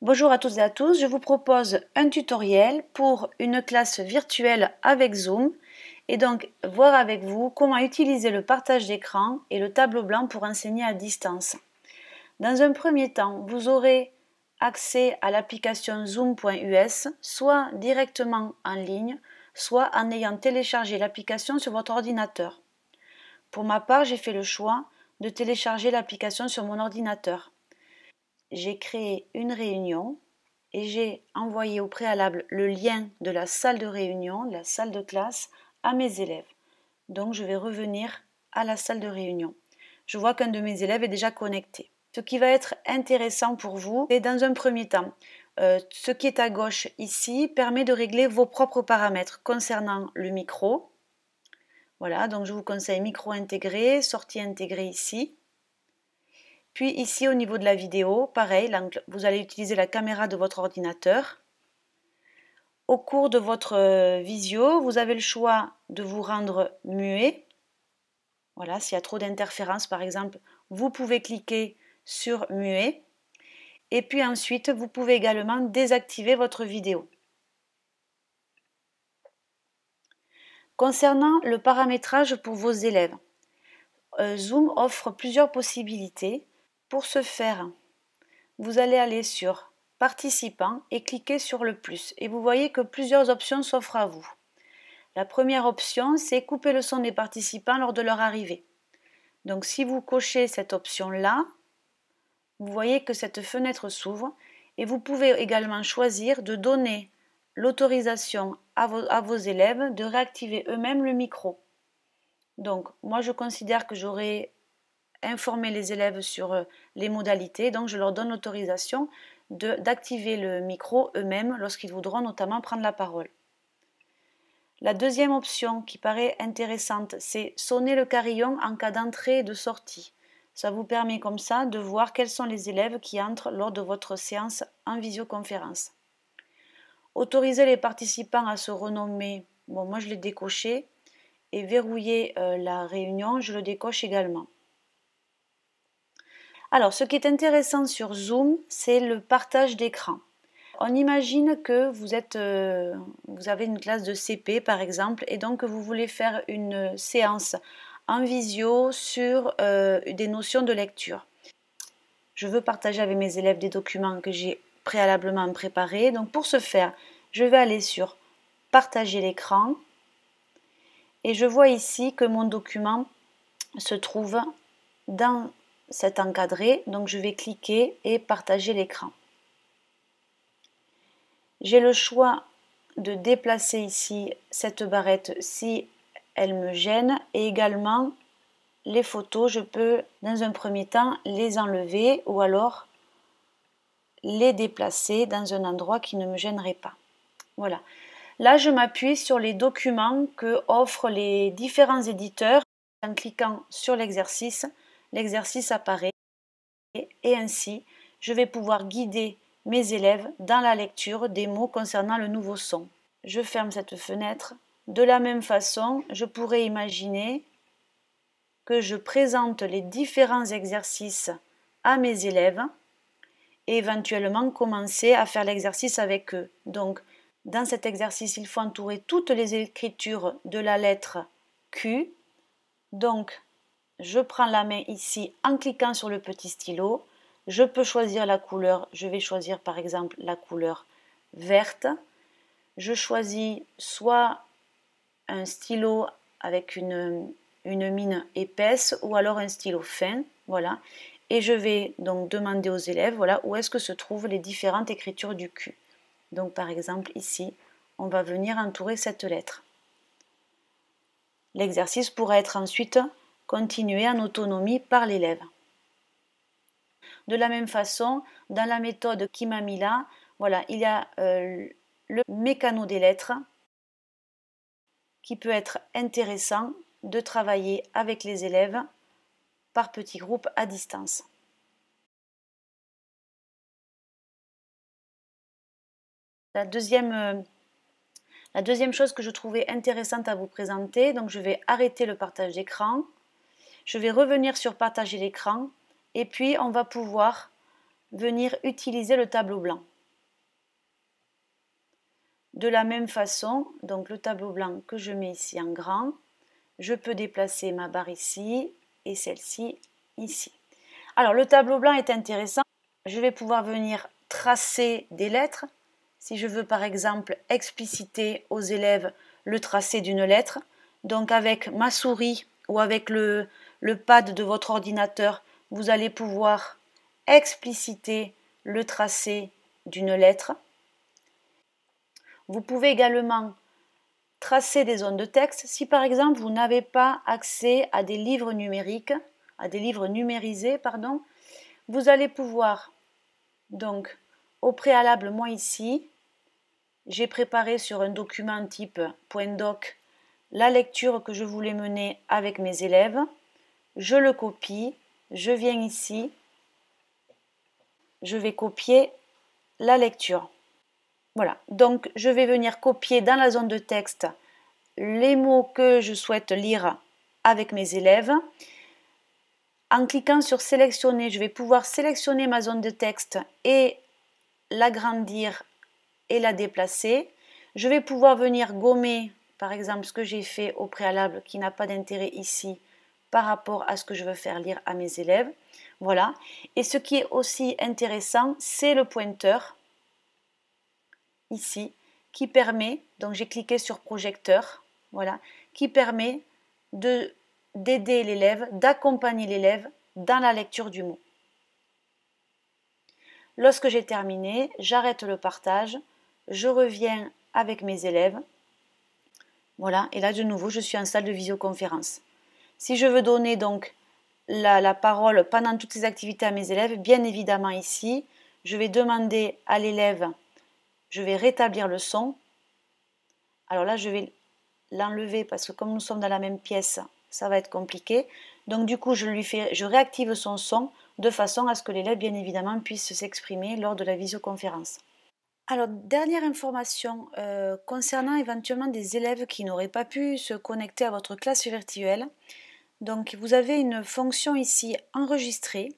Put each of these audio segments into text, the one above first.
Bonjour à toutes et à tous, je vous propose un tutoriel pour une classe virtuelle avec Zoom et donc voir avec vous comment utiliser le partage d'écran et le tableau blanc pour enseigner à distance. Dans un premier temps, vous aurez accès à l'application zoom.us, soit directement en ligne, soit en ayant téléchargé l'application sur votre ordinateur. Pour ma part, j'ai fait le choix de télécharger l'application sur mon ordinateur j'ai créé une réunion et j'ai envoyé au préalable le lien de la salle de réunion, la salle de classe, à mes élèves. Donc je vais revenir à la salle de réunion. Je vois qu'un de mes élèves est déjà connecté. Ce qui va être intéressant pour vous, c'est dans un premier temps, euh, ce qui est à gauche ici permet de régler vos propres paramètres concernant le micro. Voilà, donc je vous conseille micro intégré, sortie intégrée ici. Puis ici au niveau de la vidéo, pareil, vous allez utiliser la caméra de votre ordinateur. Au cours de votre euh, visio, vous avez le choix de vous rendre muet. Voilà, s'il y a trop d'interférences par exemple, vous pouvez cliquer sur muet. Et puis ensuite, vous pouvez également désactiver votre vidéo. Concernant le paramétrage pour vos élèves, euh, Zoom offre plusieurs possibilités. Pour ce faire, vous allez aller sur Participants et cliquer sur le plus. Et vous voyez que plusieurs options s'offrent à vous. La première option, c'est couper le son des participants lors de leur arrivée. Donc si vous cochez cette option-là, vous voyez que cette fenêtre s'ouvre et vous pouvez également choisir de donner l'autorisation à, à, vos élèves de réactiver eux-mêmes le micro. Donc moi je considère que j'aurais informer les élèves sur euh, les modalités. Donc, je leur donne l'autorisation d'activer le micro eux-mêmes lorsqu'ils voudront notamment prendre la parole. La deuxième option qui paraît intéressante, c'est sonner le carillon en cas d'entrée et de sortie. Ça vous permet comme ça de voir quels sont les élèves qui entrent lors de votre séance en visioconférence. Autoriser les participants à se renommer, bon moi je l'ai décoché, et verrouiller euh, la réunion, je le décoche également. Alors, ce qui est intéressant sur Zoom, c'est le partage d'écran. On imagine que vous, êtes, euh, vous avez une classe de CP, par exemple, et donc vous voulez faire une séance en visio sur euh, des notions de lecture. Je veux partager avec mes élèves des documents que j'ai préalablement préparés. Donc, pour ce faire, je vais aller sur Partager l'écran. Et je vois ici que mon document se trouve dans cet encadré, donc je vais cliquer et partager l'écran. J'ai le choix de déplacer ici cette barrette si elle me gêne et également les photos, je peux dans un premier temps les enlever ou alors les déplacer dans un endroit qui ne me gênerait pas. Voilà. Là, je m'appuie sur les documents que offrent les différents éditeurs en cliquant sur l'exercice l'exercice apparaît et ainsi je vais pouvoir guider mes élèves dans la lecture des mots concernant le nouveau son. Je ferme cette fenêtre. De la même façon, je pourrais imaginer que je présente les différents exercices à mes élèves et éventuellement commencer à faire l'exercice avec eux. Donc, dans cet exercice, il faut entourer toutes les écritures de la lettre Q. Donc, je prends la main ici en cliquant sur le petit stylo. Je peux choisir la couleur. Je vais choisir par exemple la couleur verte. Je choisis soit un stylo avec une, mine épaisse ou alors un stylo fin. Voilà. Et je vais donc demander aux élèves voilà, où est-ce que se trouvent les différentes écritures du Q. Donc par exemple ici, on va venir entourer cette lettre. L'exercice pourra être ensuite continuer en autonomie par l'élève. De la même façon, dans la méthode Kimamila, voilà, il y a euh, le mécano des lettres qui peut être intéressant de travailler avec les élèves par petits groupes à distance. La deuxième, euh, la deuxième chose que je trouvais intéressante à vous présenter, donc je vais arrêter le partage d'écran. Je vais revenir sur partager l'écran et puis on va pouvoir venir utiliser le tableau blanc. De la même façon, donc le tableau blanc que je mets ici en grand, je peux déplacer ma barre ici et celle-ci ici. Alors le tableau blanc est intéressant. Je vais pouvoir venir tracer des lettres. Si je veux par exemple expliciter aux élèves le tracé d'une lettre, donc avec ma souris ou avec le, le pad de votre ordinateur, vous allez pouvoir expliciter le tracé d'une lettre. Vous pouvez également tracer des zones de texte si par exemple vous n'avez pas accès à des livres numériques, à des livres numérisés, pardon, vous allez pouvoir donc au préalable moi ici, j'ai préparé sur un document type .doc la lecture que je voulais mener avec mes élèves je le copie, je viens ici, je vais copier la lecture. Voilà, donc je vais venir copier dans la zone de texte les mots que je souhaite lire avec mes élèves. En cliquant sur sélectionner, je vais pouvoir sélectionner ma zone de texte et l'agrandir et la déplacer. Je vais pouvoir venir gommer, par exemple, ce que j'ai fait au préalable qui n'a pas d'intérêt ici par rapport à ce que je veux faire lire à mes élèves. Voilà. Et ce qui est aussi intéressant, c'est le pointeur ici qui permet, donc j'ai cliqué sur projecteur, voilà, qui permet de d'aider l'élève, d'accompagner l'élève dans la lecture du mot. Lorsque j'ai terminé, j'arrête le partage, je reviens avec mes élèves. Voilà, et là de nouveau, je suis en salle de visioconférence. Si je veux donner donc la, parole pendant toutes ces activités à mes élèves, bien évidemment ici, je vais demander à l'élève, je vais rétablir le son. Alors là, je vais l'enlever parce que comme nous sommes dans la même pièce, ça va être compliqué. Donc du coup, je, lui fais, je réactive son son de façon à ce que l'élève, bien évidemment, puisse s'exprimer lors de la visioconférence. Alors, dernière information euh, concernant éventuellement des élèves qui n'auraient pas pu se connecter à votre classe virtuelle. Donc vous avez une fonction ici enregistrer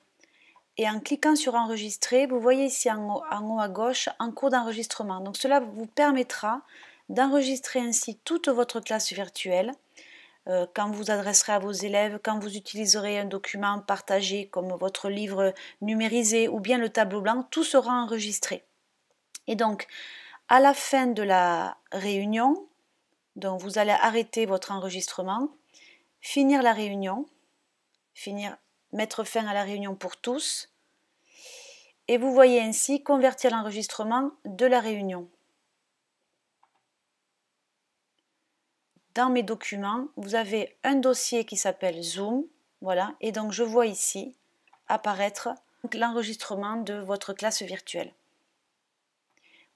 et en cliquant sur enregistrer, vous voyez ici en haut, à gauche en cours d'enregistrement. Donc cela vous permettra d'enregistrer ainsi toute votre classe virtuelle euh, quand vous adresserez à vos élèves, quand vous utiliserez un document partagé comme votre livre numérisé ou bien le tableau blanc, tout sera enregistré. Et donc, à la fin de la réunion, vous allez arrêter votre enregistrement finir la réunion, finir, mettre fin à la réunion pour tous, et vous voyez ainsi convertir l'enregistrement de la réunion. Dans mes documents, vous avez un dossier qui s'appelle Zoom, voilà, et donc je vois ici apparaître l'enregistrement de votre classe virtuelle.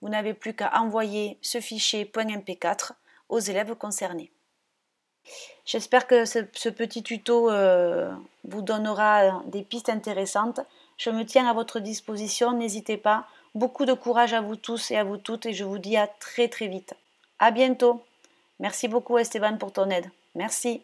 Vous n'avez plus qu'à envoyer ce fichier .mp4 aux élèves concernés. J'espère que ce, petit tuto euh, vous donnera euh, des pistes intéressantes. Je me tiens à votre disposition, n'hésitez pas. Beaucoup de courage à vous tous et à vous toutes et je vous dis à très très vite. À bientôt. Merci beaucoup Esteban pour ton aide. Merci.